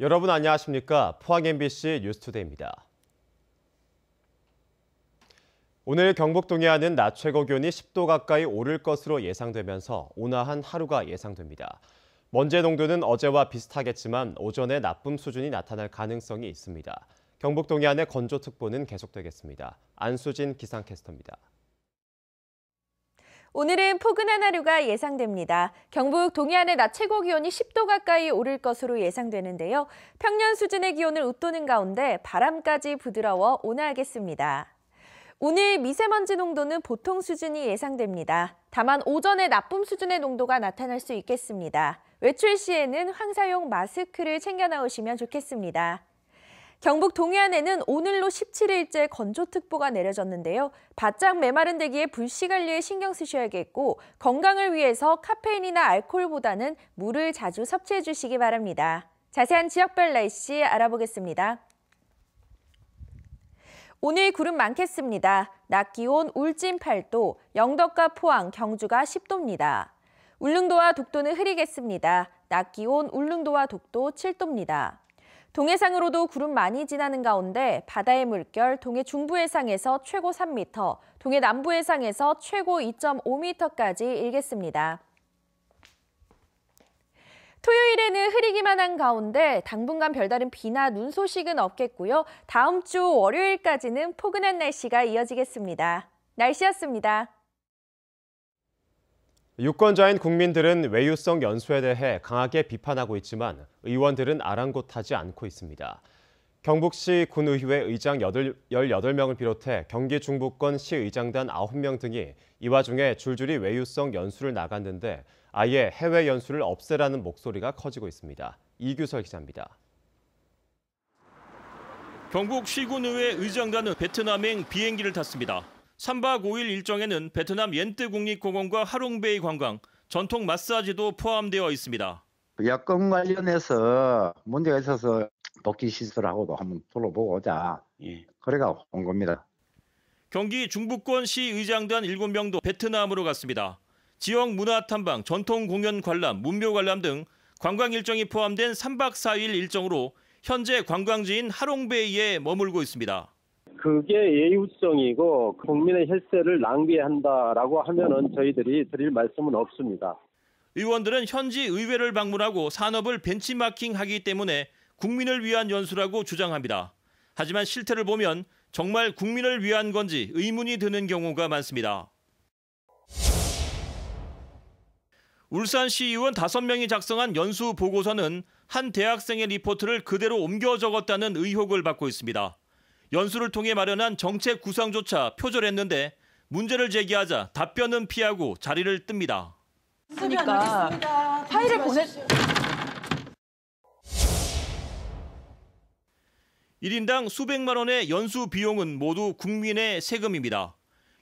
여러분 안녕하십니까? 포항 MBC 뉴스투데이입니다. 오늘 경북 동해안은 낮 최고 기온이 10도 가까이 오를 것으로 예상되면서 온화한 하루가 예상됩니다. 먼지 농도는 어제와 비슷하겠지만 오전에 나쁨 수준이 나타날 가능성이 있습니다. 경북 동해안의 건조특보는 계속되겠습니다. 안수진 기상캐스터입니다. 오늘은 포근한 하루가 예상됩니다. 경북 동해안의 낮 최고 기온이 10도 가까이 오를 것으로 예상되는데요. 평년 수준의 기온을 웃도는 가운데 바람까지 부드러워 온화하겠습니다. 오늘 미세먼지 농도는 보통 수준이 예상됩니다. 다만 오전에 나쁨 수준의 농도가 나타날 수 있겠습니다. 외출 시에는 황사용 마스크를 챙겨 나오시면 좋겠습니다. 경북 동해안에는 오늘로 17일째 건조특보가 내려졌는데요. 바짝 메마른 대기에 불씨 관리에 신경 쓰셔야겠고 건강을 위해서 카페인이나 알코올보다는 물을 자주 섭취해 주시기 바랍니다. 자세한 지역별 날씨 알아보겠습니다. 오늘 구름 많겠습니다. 낮 기온 울진 8도, 영덕과 포항, 경주가 10도입니다. 울릉도와 독도는 흐리겠습니다. 낮 기온 울릉도와 독도 7도입니다. 동해상으로도 구름 많이 지나는 가운데 바다의 물결 동해 중부 해상에서 최고 3m, 동해 남부 해상에서 최고 2.5m까지 일겠습니다. 토요일에는 흐리기만 한 가운데 당분간 별다른 비나 눈 소식은 없겠고요. 다음 주 월요일까지는 포근한 날씨가 이어지겠습니다. 날씨였습니다. 유권자인 국민들은 외유성 연수에 대해 강하게 비판하고 있지만 의원들은 아랑곳하지 않고 있습니다. 경북시 군의회 의장 18명을 비롯해 경기 중부권 시의장단 9명 등이 이 와중에 줄줄이 외유성 연수를 나갔는데 아예 해외 연수를 없애라는 목소리가 커지고 있습니다. 이규설 기자입니다. 경북 시군의회 의장단은 베트남행 비행기를 탔습니다. 3박 5일 일정에는 베트남 옌트 국립공원과 하롱베이 관광, 전통 마사지도 포함되어 있습니다. 여권 관련해서 문제가 있어서 복귀 시설하고도 한번 둘러보고 자거래가온 예. 겁니다. 경기 중부권 시의장단 7명도 베트남으로 갔습니다. 지역 문화 탐방, 전통 공연 관람, 문묘 관람 등 관광 일정이 포함된 3박 4일 일정으로 현재 관광지인 하롱베이에 머물고 있습니다. 그게 예우성이고 국민의 혈세를 낭비한다라고 하면은 저희들이 드릴 말씀은 없습니다. 의원들은 현지 의회를 방문하고 산업을 벤치마킹하기 때문에 국민을 위한 연수라고 주장합니다. 하지만 실태를 보면 정말 국민을 위한 건지 의문이 드는 경우가 많습니다. 울산시 의원 5명이 작성한 연수 보고서는 한 대학생의 리포트를 그대로 옮겨 적었다는 의혹을 받고 있습니다. 연수를 통해 마련한 정책 구상조차 표절했는데 문제를 제기하자 답변은 피하고 자리를 뜹니다. 그러니까 파일을 보내 1인당 수백만 원의 연수 비용은 모두 국민의 세금입니다.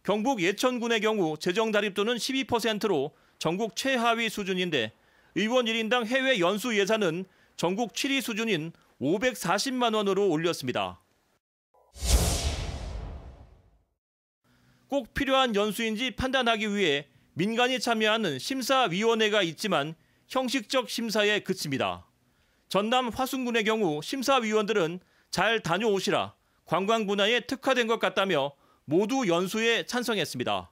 경북 예천군의 경우 재정 자립도는 12%로 전국 최하위 수준인데 의원 1인당 해외 연수 예산은 전국 7위 수준인 540만 원으로 올렸습니다. 꼭 필요한 연수인지 판단하기 위해 민간이 참여하는 심사위원회가 있지만 형식적 심사에 그칩니다. 전남 화순군의 경우 심사위원들은 잘 다녀오시라 관광 분야에 특화된 것 같다며 모두 연수에 찬성했습니다.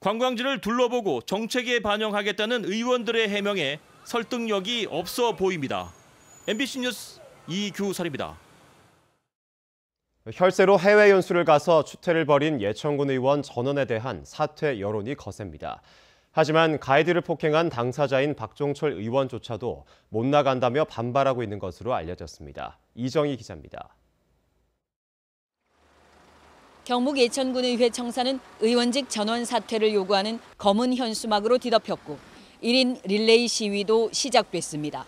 관광지를 둘러보고 정책에 반영하겠다는 의원들의 해명에 설득력이 없어 보입니다. MBC 뉴스 이규설입니다. 혈세로 해외 연수를 가서 추태를 벌인 예천군 의원 전원에 대한 사퇴 여론이 거셉니다. 하지만 가이드를 폭행한 당사자인 박종철 의원조차도 못 나간다며 반발하고 있는 것으로 알려졌습니다. 이정희 기자입니다. 경북 예천군의회 청사는 의원직 전원 사퇴를 요구하는 검은 현수막으로 뒤덮였고 1인 릴레이 시위도 시작됐습니다.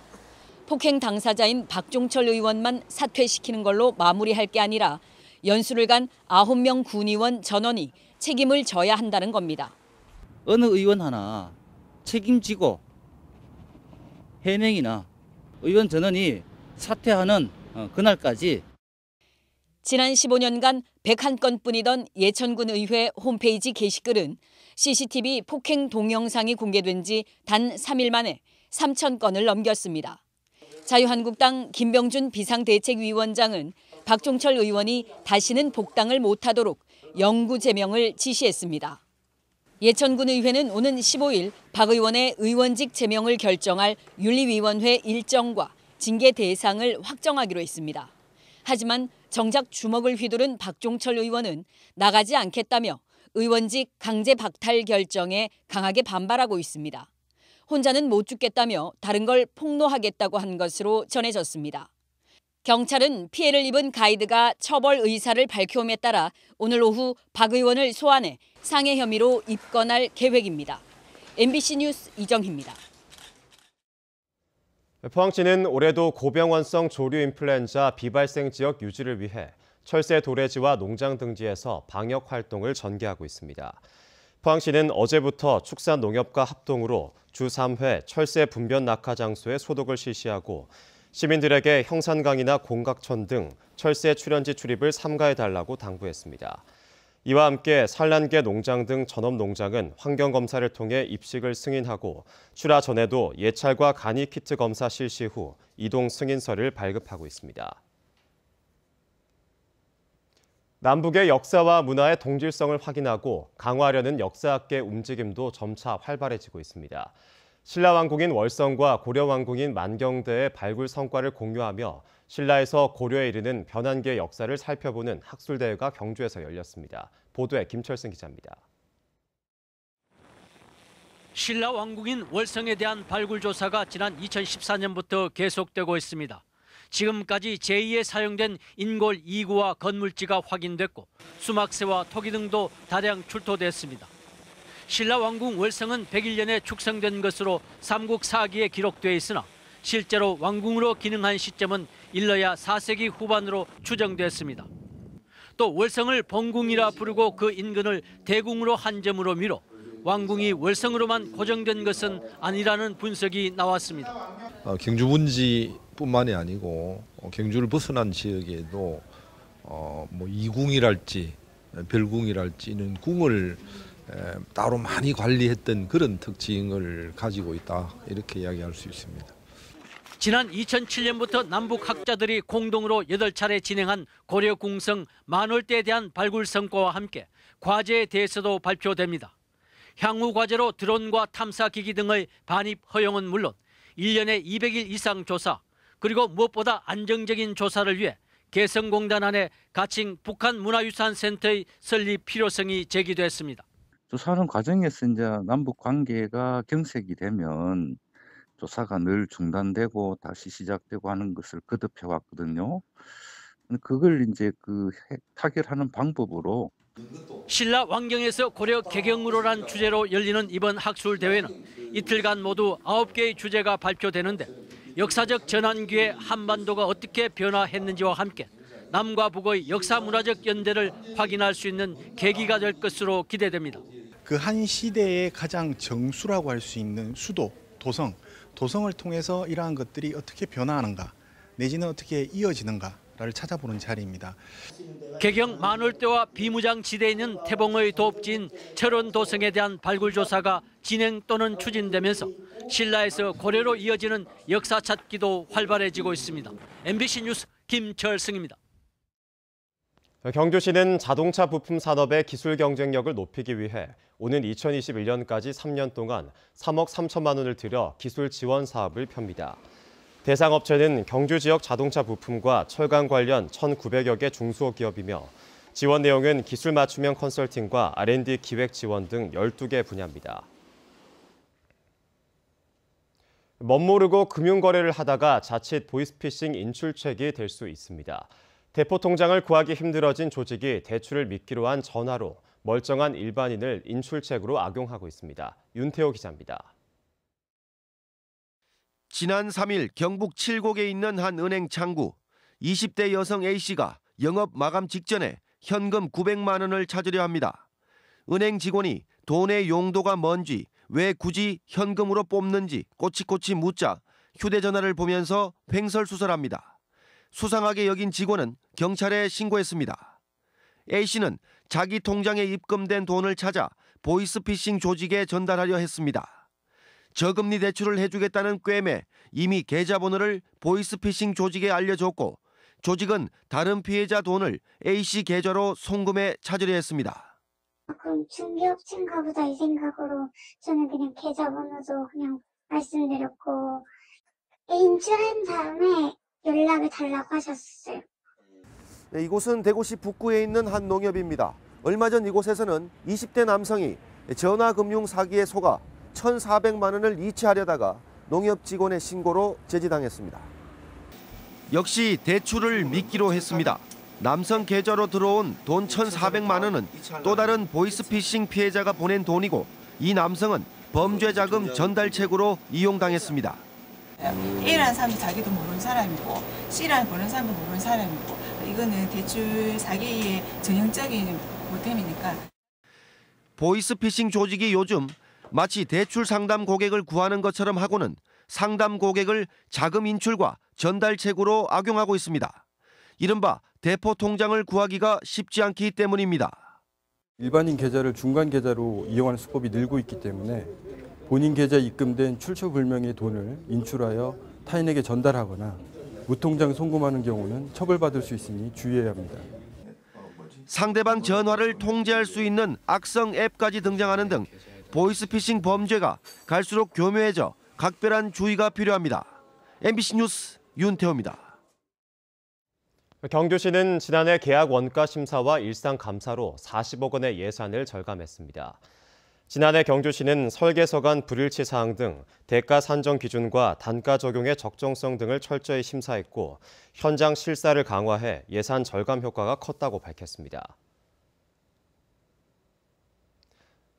폭행 당사자인 박종철 의원만 사퇴시키는 걸로 마무리할 게 아니라 연수를 간 9명 군의원 전원이 책임을 져야 한다는 겁니다. 어느 의원 하나 책임지고 해명이나 의원 전원이 사퇴하는 어, 그날까지 지난 15년간 101건뿐이던 예천군 의회 홈페이지 게시글은 CCTV 폭행 동영상이 공개된 지 단 3일 만에 3천 건을 넘겼습니다. 자유한국당 김병준 비상대책위원장은 박종철 의원이 다시는 복당을 못하도록 영구 제명을 지시했습니다. 예천군 의회는 오는 15일 박 의원의 의원직 제명을 결정할 윤리위원회 일정과 징계 대상을 확정하기로 했습니다. 하지만 정작 주먹을 휘두른 박종철 의원은 나가지 않겠다며 의원직 강제 박탈 결정에 강하게 반발하고 있습니다. 혼자는 못 죽겠다며 다른 걸 폭로하겠다고 한 것으로 전해졌습니다. 경찰은 피해를 입은 가이드가 처벌 의사를 밝혀옴에 따라 오늘 오후 박 의원을 소환해 상해 혐의로 입건할 계획입니다. MBC 뉴스 이정희입니다. 포항시는 올해도 고병원성 조류 인플루엔자 비발생 지역 유지를 위해 철새 도래지와 농장 등지에서 방역 활동을 전개하고 있습니다. 포항시는 어제부터 축산농협과 합동으로 주 3회 철새 분변 낙하 장소에 소독을 실시하고 시민들에게 형산강이나 공각천 등 철새 출현지 출입을 삼가해달라고 당부했습니다. 이와 함께 산란계 농장 등 전업 농장은 환경 검사를 통해 입식을 승인하고 출하 전에도 예찰과 간이 키트 검사 실시 후 이동 승인서를 발급하고 있습니다. 남북의 역사와 문화의 동질성을 확인하고 강화하려는 역사학계 움직임도 점차 활발해지고 있습니다. 신라왕궁인 월성과 고려왕궁인 만경대의 발굴 성과를 공유하며 신라에서 고려에 이르는 변환계 역사를 살펴보는 학술대회가 경주에서 열렸습니다. 보도에 김철승 기자입니다. 신라왕궁인 월성에 대한 발굴 조사가 지난 2014년부터 계속되고 있습니다. 지금까지 제2에 사용된 인골 2구와 건물지가 확인됐고 수막새와 토기 등도 다량 출토됐습니다. 신라 왕궁 월성은 101년에 축성된 것으로 삼국 사기에 기록되어 있으나 실제로 왕궁으로 기능한 시점은 일러야 4세기 후반으로 추정됐습니다. 또 월성을 본궁이라 부르고 그 인근을 대궁으로 한 점으로 미뤄 왕궁이 월성으로만 고정된 것은 아니라는 분석이 나왔습니다. 어, 아, 경주 분지 뿐만이 아니고 어, 경주를 벗어난 지역에도 어, 뭐 이궁이랄지 별궁이랄지 는런 궁을 에, 따로 많이 관리했던 그런 특징을 가지고 있다 이렇게 이야기할 수 있습니다. 지난 2007년부터 남북 학자들이 공동으로 8차례 진행한 고려궁성 만월대에 대한 발굴 성과와 함께 과제에 대해서도 발표됩니다. 향후 과제로 드론과 탐사기기 등의 반입 허용은 물론 1년에 200일 이상 조사, 그리고 무엇보다 안정적인 조사를 위해 개성공단 안에 가칭 북한 문화유산센터의 설립 필요성이 제기됐습니다. 조사하는 과정에서 이제 남북 관계가 경색이 되면 조사가 늘 중단되고 다시 시작되고 하는 것을 거듭해 왔거든요. 그걸 이제 그 타결하는 방법으로 신라 왕경에서 고려 개경으로란 주제로 열리는 이번 학술 대회는 이틀간 모두 9개의 주제가 발표되는데 역사적 전환기에 한반도가 어떻게 변화했는지와 함께 남과 북의 역사 문화적 연대를 확인할 수 있는 계기가 될 것으로 기대됩니다. 그 한 시대의 가장 정수라고 할 수 있는 수도, 도성, 도성을 통해서 이러한 것들이 어떻게 변화하는가, 내지는 어떻게 이어지는가 를 찾아보는 자리입니다. 개경 만월대와 비무장지대에 있는 태봉의 도읍지인 철원도성에 대한 발굴 조사가 진행 또는 추진되면서 신라에서 고려로 이어지는 역사 찾기도 활발해지고 있습니다. MBC 뉴스 김철승입니다. 경주시는 자동차 부품 산업의 기술 경쟁력을 높이기 위해 오는 2021년까지 3년 동안 3억 3천만 원을 들여 기술 지원 사업을 펴니다. 대상 업체는 경주 지역 자동차 부품과 철강 관련 1,900여 개중소 기업이며 지원 내용은 기술 맞춤형 컨설팅과 R&D 기획 지원 등 12개 분야입니다. 멋모르고 금융거래를 하다가 자칫 보이스피싱 인출책이 될 수 있습니다. 대포 통장을 구하기 힘들어진 조직이 대출을 믿기로한 전화로 멀쩡한 일반인을 인출책으로 악용하고 있습니다. 윤태호 기자입니다. 지난 3일 경북 칠곡에 있는 한 은행 창구 20대 여성 A씨가 영업 마감 직전에 현금 900만 원을 찾으려 합니다. 은행 직원이 돈의 용도가 뭔지 왜 굳이 현금으로 뽑는지 꼬치꼬치 묻자 휴대전화를 보면서 횡설수설합니다. 수상하게 여긴 직원은 경찰에 신고했습니다. A씨는 자기 통장에 입금된 돈을 찾아 보이스피싱 조직에 전달하려 했습니다. 저금리 대출을 해주겠다는 꿰매 이미 계좌번호를 보이스피싱 조직에 알려줬고 조직은 다른 피해자 돈을 A씨 계좌로 송금해 찾으려 했습니다. 조금 충격친가 보다 이 생각으로 저는 그냥 계좌번호도 그냥 말씀드렸고 인출한 다음에 연락을 달라고 하셨어요. 네, 이곳은 대구시 북구에 있는 한 농협입니다. 얼마 전 이곳에서는 20대 남성이 전화금융 사기에 속아 1,400만 원을 이체하려다가 농협 직원의 신고로 제지당했습니다. 역시 대출을 미끼로 했습니다. 남성 계좌로 들어온 돈 1,400만 원은 또 다른 보이스피싱 피해자가 보낸 돈이고 이 남성은 범죄 자금 전달책으로 이용당했습니다. A라는 사람도 자기도 모르는 사람이고 C라는 보는 사람도 모르는 사람이고 이거는 대출 사기의 전형적인 모템이니까. 보이스피싱 조직이 요즘 마치 대출 상담 고객을 구하는 것처럼 하고는 상담 고객을 자금 인출과 전달책으로 악용하고 있습니다. 이른바 대포 통장을 구하기가 쉽지 않기 때문입니다. 일반인 계좌를 중간 계좌로 이용하는 수법이 늘고 있기 때문에 본인 계좌 입금된 출처 불명의 돈을 인출하여 타인에게 전달하거나 무통장 송금하는 경우는 처벌받을 수 있으니 주의해야 합니다. 상대방 전화를 통제할 수 있는 악성 앱까지 등장하는 등 보이스피싱 범죄가 갈수록 교묘해져 각별한 주의가 필요합니다. MBC 뉴스 윤태호입니다. 경주시는 지난해 계약 원가 심사와 일상 감사로 40억 원의 예산을 절감했습니다. 지난해 경주시는 설계서 간 불일치 사항 등 대가 산정 기준과 단가 적용의 적정성 등을 철저히 심사했고 현장 실사를 강화해 예산 절감 효과가 컸다고 밝혔습니다.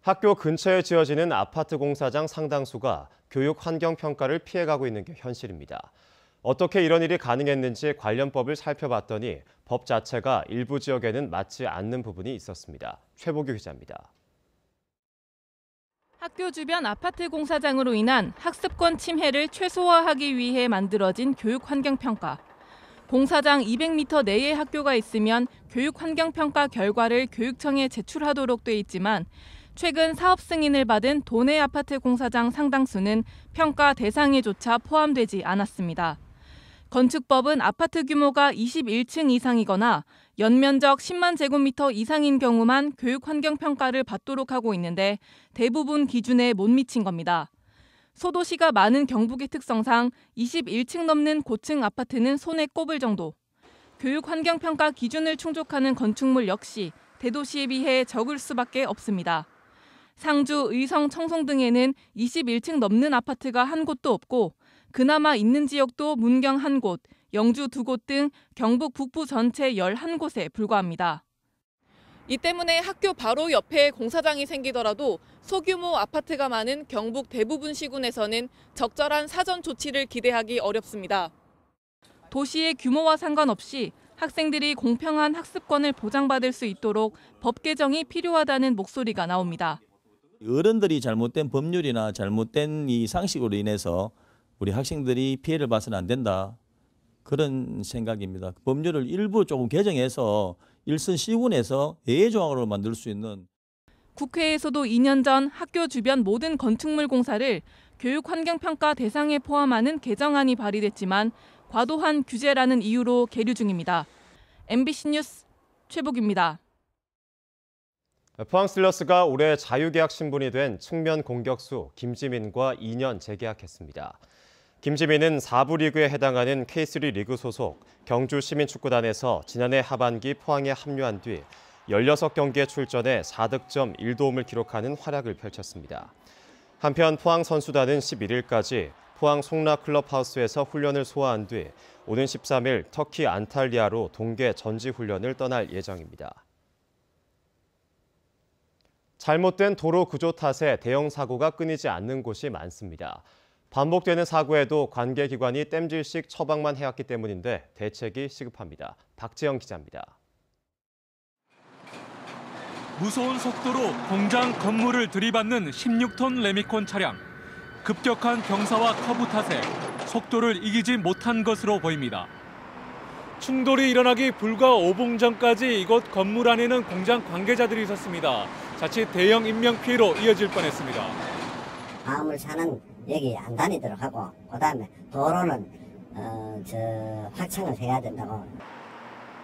학교 근처에 지어지는 아파트 공사장 상당수가 교육 환경 평가를 피해가고 있는 게 현실입니다. 어떻게 이런 일이 가능했는지 관련법을 살펴봤더니 법 자체가 일부 지역에는 맞지 않는 부분이 있었습니다. 최보규 기자입니다. 학교 주변 아파트 공사장으로 인한 학습권 침해를 최소화하기 위해 만들어진 교육환경평가. 공사장 200m 내에 학교가 있으면 교육환경평가 결과를 교육청에 제출하도록 돼 있지만 최근 사업 승인을 받은 도내 아파트 공사장 상당수는 평가 대상에조차 포함되지 않았습니다. 건축법은 아파트 규모가 21층 이상이거나 연면적 10만 제곱미터 이상인 경우만 교육 환경 평가를 받도록 하고 있는데 대부분 기준에 못 미친 겁니다. 소도시가 많은 경북의 특성상 21층 넘는 고층 아파트는 손에 꼽을 정도. 교육 환경 평가 기준을 충족하는 건축물 역시 대도시에 비해 적을 수밖에 없습니다. 상주, 의성, 청송 등에는 21층 넘는 아파트가 한 곳도 없고 그나마 있는 지역도 문경 한 곳, 영주 두 곳 등 경북 북부 전체 11곳에 불과합니다. 이 때문에 학교 바로 옆에 공사장이 생기더라도 소규모 아파트가 많은 경북 대부분 시군에서는 적절한 사전 조치를 기대하기 어렵습니다. 도시의 규모와 상관없이 학생들이 공평한 학습권을 보장받을 수 있도록 법 개정이 필요하다는 목소리가 나옵니다. 어른들이 잘못된 법률이나 잘못된 이 상식으로 인해서 우리 학생들이 피해를 봐서는 안 된다. 그런 생각입니다. 법률을 일부 조금 개정해서 일선 시군에서 예외조항으로 만들 수 있는 국회에서도 2년 전 학교 주변 모든 건축물 공사를 교육환경평가 대상에 포함하는 개정안이 발의됐지만 과도한 규제라는 이유로 계류 중입니다. MBC 뉴스 최복입니다. 포항 슬러스가 올해 자유계약 신분이 된 측면 공격수 김지민과 2년 재계약했습니다. 김지민은 4부 리그에 해당하는 K3 리그 소속 경주시민축구단에서 지난해 하반기 포항에 합류한 뒤 16경기에 출전해 4득점 1도움을 기록하는 활약을 펼쳤습니다. 한편 포항 선수단은 11일까지 포항 송라 클럽하우스에서 훈련을 소화한 뒤 오는 13일 터키 안탈리아로 동계 전지 훈련을 떠날 예정입니다. 잘못된 도로 구조 탓에 대형 사고가 끊이지 않는 곳이 많습니다. 반복되는 사고에도 관계기관이 땜질식 처방만 해왔기 때문인데 대책이 시급합니다. 박지영 기자입니다. 무서운 속도로 공장 건물을 들이받는 16톤 레미콘 차량. 급격한 경사와 커브 탓에 속도를 이기지 못한 것으로 보입니다. 충돌이 일어나기 불과 5분전까지 이곳 건물 안에는 공장 관계자들이 있었습니다. 자칫 대형 인명 피해로 이어질 뻔했습니다. 다음을 사는 여기 안 다니도록 하고 그다음에 도로는 어, 저 확창을 해야 된다고.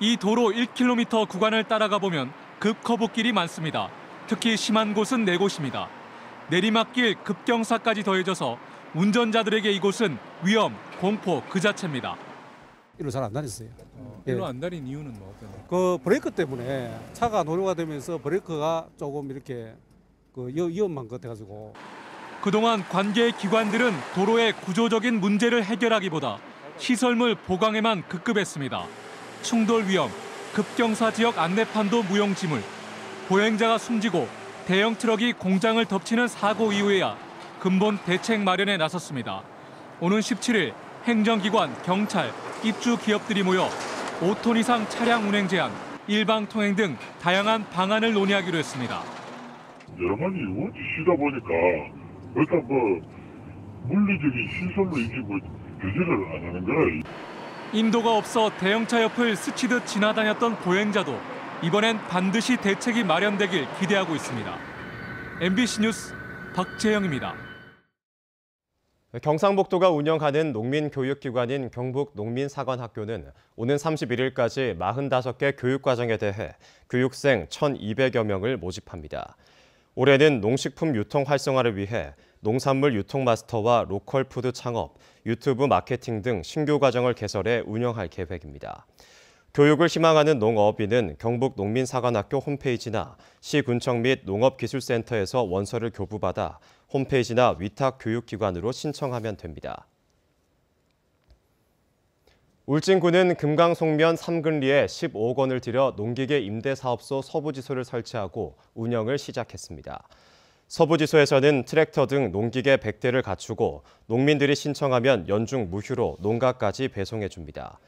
이 도로 1km 구간을 따라가 보면 급 커브길이 많습니다. 특히 심한 곳은 네 곳입니다. 내리막길 급경사까지 더해져서 운전자들에게 이곳은 위험, 공포 그 자체입니다. 일로 잘안 다녔어요. 어, 일로 예. 안 다닌 이유는 뭐 어떤? 그 브레이크 때문에 차가 노후가 되면서 브레이크가 조금 이렇게 그 위험한 것같가지고 그동안 관계 기관들은 도로의 구조적인 문제를 해결하기보다 시설물 보강에만 급급했습니다. 충돌 위험, 급경사 지역 안내판도 무용지물, 보행자가 숨지고 대형 트럭이 공장을 덮치는 사고 이후에야 근본 대책 마련에 나섰습니다. 오는 17일 행정기관, 경찰, 입주 기업들이 모여 5톤 이상 차량 운행 제한, 일방 통행 등 다양한 방안을 논의하기로 했습니다. 여러 가지 원이 쉬다 보니까 일단 뭐 물리적인 시설로 이제 뭐 규제를 안 하는 거예 인도가 없어 대형차 옆을 스치듯 지나다녔던 보행자도 이번엔 반드시 대책이 마련되길 기대하고 있습니다. MBC 뉴스 박재영입니다. 경상북도가 운영하는 농민교육기관인 경북농민사관학교는 오는 31일까지 45개 교육과정에 대해 교육생 1,200여 명을 모집합니다. 올해는 농식품 유통 활성화를 위해 농산물 유통 마스터와 로컬 푸드 창업, 유튜브 마케팅 등 신규 과정을 개설해 운영할 계획입니다. 교육을 희망하는 농업인은 경북농민사관학교 홈페이지나 시군청 및 농업기술센터에서 원서를 교부받아 홈페이지나 위탁 교육기관으로 신청하면 됩니다. 울진군은 금강송면 3근리에 15억 원을 들여 농기계 임대사업소 서부지소를 설치하고 운영을 시작했습니다. 서부지소에서는 트랙터 등 농기계 100대를 갖추고 농민들이 신청하면 연중 무휴로 농가까지 배송해 줍니다.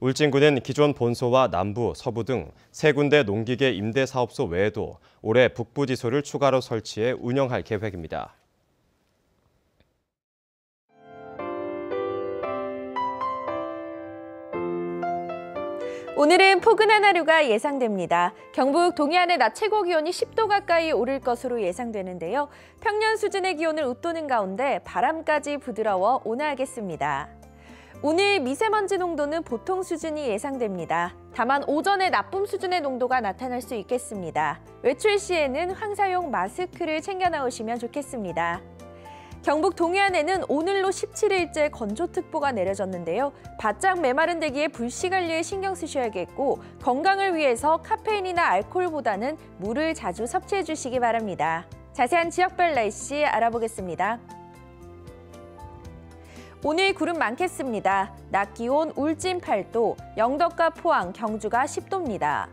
울진군은 기존 본소와 남부, 서부 등 세 군데 농기계 임대사업소 외에도 올해 북부지소를 추가로 설치해 운영할 계획입니다. 오늘은 포근한 하루가 예상됩니다. 경북 동해안의 낮 최고 기온이 10도 가까이 오를 것으로 예상되는데요. 평년 수준의 기온을 웃도는 가운데 바람까지 부드러워 온화하겠습니다. 오늘 미세먼지 농도는 보통 수준이 예상됩니다. 다만 오전에 나쁨 수준의 농도가 나타날 수 있겠습니다. 외출 시에는 황사용 마스크를 챙겨 나오시면 좋겠습니다. 경북 동해안에는 오늘로 17일째 건조특보가 내려졌는데요. 바짝 메마른 대기에 불씨 관리에 신경 쓰셔야겠고 건강을 위해서 카페인이나 알코올보다는 물을 자주 섭취해 주시기 바랍니다. 자세한 지역별 날씨 알아보겠습니다. 오늘 구름 많겠습니다. 낮 기온 울진 8도, 영덕과 포항, 경주가 10도입니다.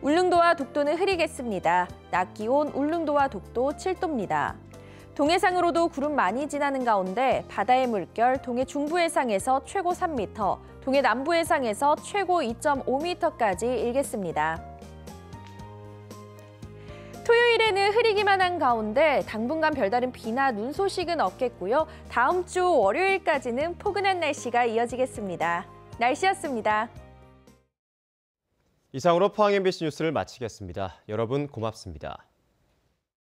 울릉도와 독도는 흐리겠습니다. 낮 기온 울릉도와 독도 7도입니다. 동해상으로도 구름 많이 지나는 가운데 바다의 물결 동해 중부 해상에서 최고 3m, 동해 남부 해상에서 최고 2.5m까지 일겠습니다. 토요일에는 흐리기만 한 가운데 당분간 별다른 비나 눈 소식은 없겠고요. 다음 주 월요일까지는 포근한 날씨가 이어지겠습니다. 날씨였습니다. 이상으로 포항 MBC 뉴스를 마치겠습니다. 여러분 고맙습니다.